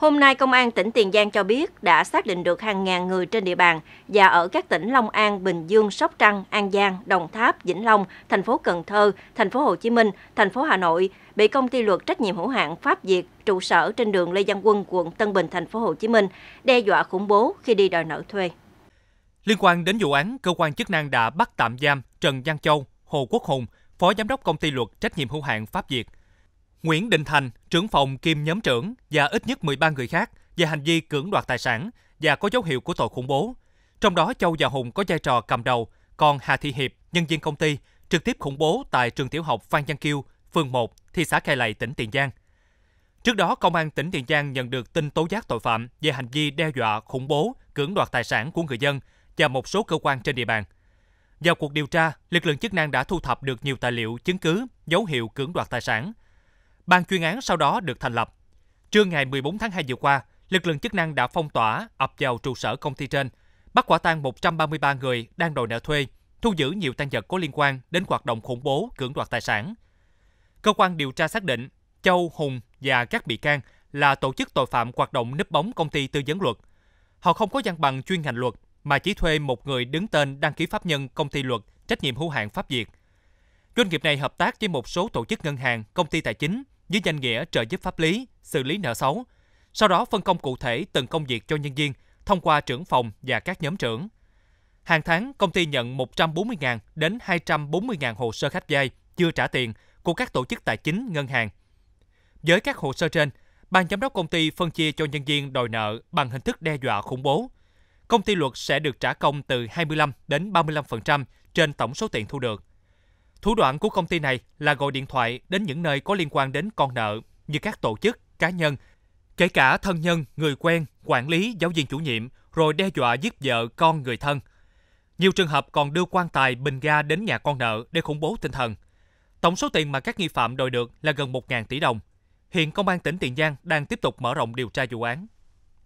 Hôm nay, Công an tỉnh Tiền Giang cho biết đã xác định được hàng ngàn người trên địa bàn và ở các tỉnh Long An, Bình Dương, Sóc Trăng, An Giang, Đồng Tháp, Vĩnh Long, thành phố Cần Thơ, thành phố Hồ Chí Minh, thành phố Hà Nội bị công ty luật trách nhiệm hữu hạn Pháp Việt trụ sở trên đường Lê Văn Quân, quận Tân Bình, thành phố Hồ Chí Minh đe dọa khủng bố khi đi đòi nợ thuê. Liên quan đến vụ án, cơ quan chức năng đã bắt tạm giam Trần Giang Châu, Hồ Quốc Hùng, Phó Giám đốc Công ty luật trách nhiệm hữu hạn Pháp Việt – Nguyễn Đình Thành, trưởng phòng kiêm nhóm trưởng và ít nhất 13 người khác về hành vi cưỡng đoạt tài sản và có dấu hiệu của tội khủng bố. Trong đó Châu và Hùng có vai trò cầm đầu, còn Hà Thị Hiệp, nhân viên công ty, trực tiếp khủng bố tại trường tiểu học Phan Văn Kiêu, phường 1, thị xã Cai Lậy, tỉnh Tiền Giang. Trước đó, Công an tỉnh Tiền Giang nhận được tin tố giác tội phạm về hành vi đe dọa, khủng bố, cưỡng đoạt tài sản của người dân và một số cơ quan trên địa bàn. Vào cuộc điều tra, lực lượng chức năng đã thu thập được nhiều tài liệu, chứng cứ, dấu hiệu cưỡng đoạt tài sản – Ban chuyên án sau đó được thành lập. Trưa ngày 14 tháng 2 vừa qua, lực lượng chức năng đã phong tỏa, ập vào trụ sở công ty trên, bắt quả tang 133 người đang đòi nợ thuê, thu giữ nhiều tăng vật có liên quan đến hoạt động khủng bố, cưỡng đoạt tài sản. Cơ quan điều tra xác định Châu, Hùng và các bị can là tổ chức tội phạm hoạt động nấp bóng công ty tư vấn luật. Họ không có văn bằng chuyên ngành luật mà chỉ thuê một người đứng tên đăng ký pháp nhân công ty luật trách nhiệm hữu hạn Pháp Việt. Doanh nghiệp này hợp tác với một số tổ chức ngân hàng, công ty tài chính dưới danh nghĩa trợ giúp pháp lý, xử lý nợ xấu, sau đó phân công cụ thể từng công việc cho nhân viên thông qua trưởng phòng và các nhóm trưởng. Hàng tháng, công ty nhận 140.000 đến 240.000 hồ sơ khách vay chưa trả tiền của các tổ chức tài chính, ngân hàng. Với các hồ sơ trên, ban giám đốc công ty phân chia cho nhân viên đòi nợ bằng hình thức đe dọa khủng bố. Công ty luật sẽ được trả công từ 25 đến 35% trên tổng số tiền thu được. Thủ đoạn của công ty này là gọi điện thoại đến những nơi có liên quan đến con nợ như các tổ chức, cá nhân, kể cả thân nhân, người quen, quản lý, giáo viên chủ nhiệm, rồi đe dọa giết vợ con người thân. Nhiều trường hợp còn đưa quan tài bình ga đến nhà con nợ để khủng bố tinh thần. Tổng số tiền mà các nghi phạm đòi được là gần 1.000 tỷ đồng. Hiện Công an tỉnh Tiền Giang đang tiếp tục mở rộng điều tra vụ án.